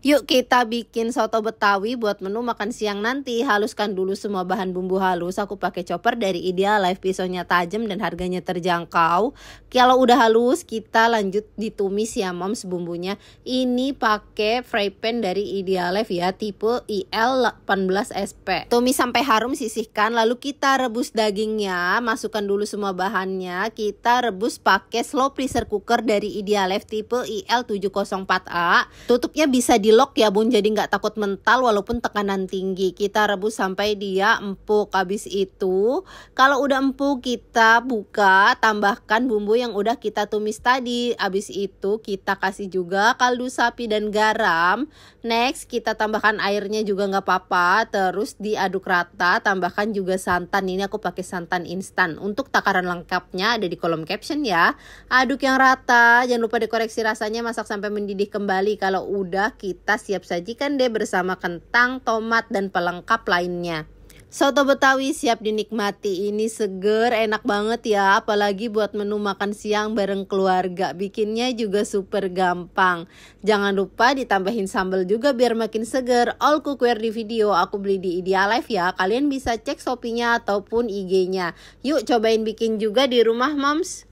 Yuk kita bikin soto betawi buat menu makan siang nanti. Haluskan dulu semua bahan bumbu halus. Aku pakai chopper dari Idealife, pisaunya tajam dan harganya terjangkau. Kalau udah halus, kita lanjut ditumis ya moms bumbunya. Ini pakai fry pan dari Idealife ya, tipe IL18SP. Tumis sampai harum, sisihkan. Lalu kita rebus dagingnya, masukkan dulu semua bahannya. Kita rebus pakai slow freezer cooker dari Idealife tipe IL704A. Tutupnya bisa di lock ya bun, jadi nggak takut mental walaupun tekanan tinggi. Kita rebus sampai dia empuk. Habis itu, kalau udah empuk kita buka, tambahkan bumbu yang udah kita tumis tadi. Habis itu kita kasih juga kaldu sapi dan garam. Next, kita tambahkan airnya juga nggak apa-apa. Terus diaduk rata, tambahkan juga santan. Ini aku pakai santan instan. Untuk takaran lengkapnya ada di kolom caption ya. Aduk yang rata, jangan lupa dikoreksi rasanya, masak sampai mendidih kembali. Kalau udah kita kita siap sajikan deh bersama kentang, tomat, dan pelengkap lainnya. Soto Betawi siap dinikmati, ini seger, enak banget ya, apalagi buat menu makan siang bareng keluarga, bikinnya juga super gampang. Jangan lupa ditambahin sambal juga biar makin seger, all cookware di video aku beli di Idealife ya, kalian bisa cek shopee ataupun IG-nya. Yuk cobain bikin juga di rumah moms.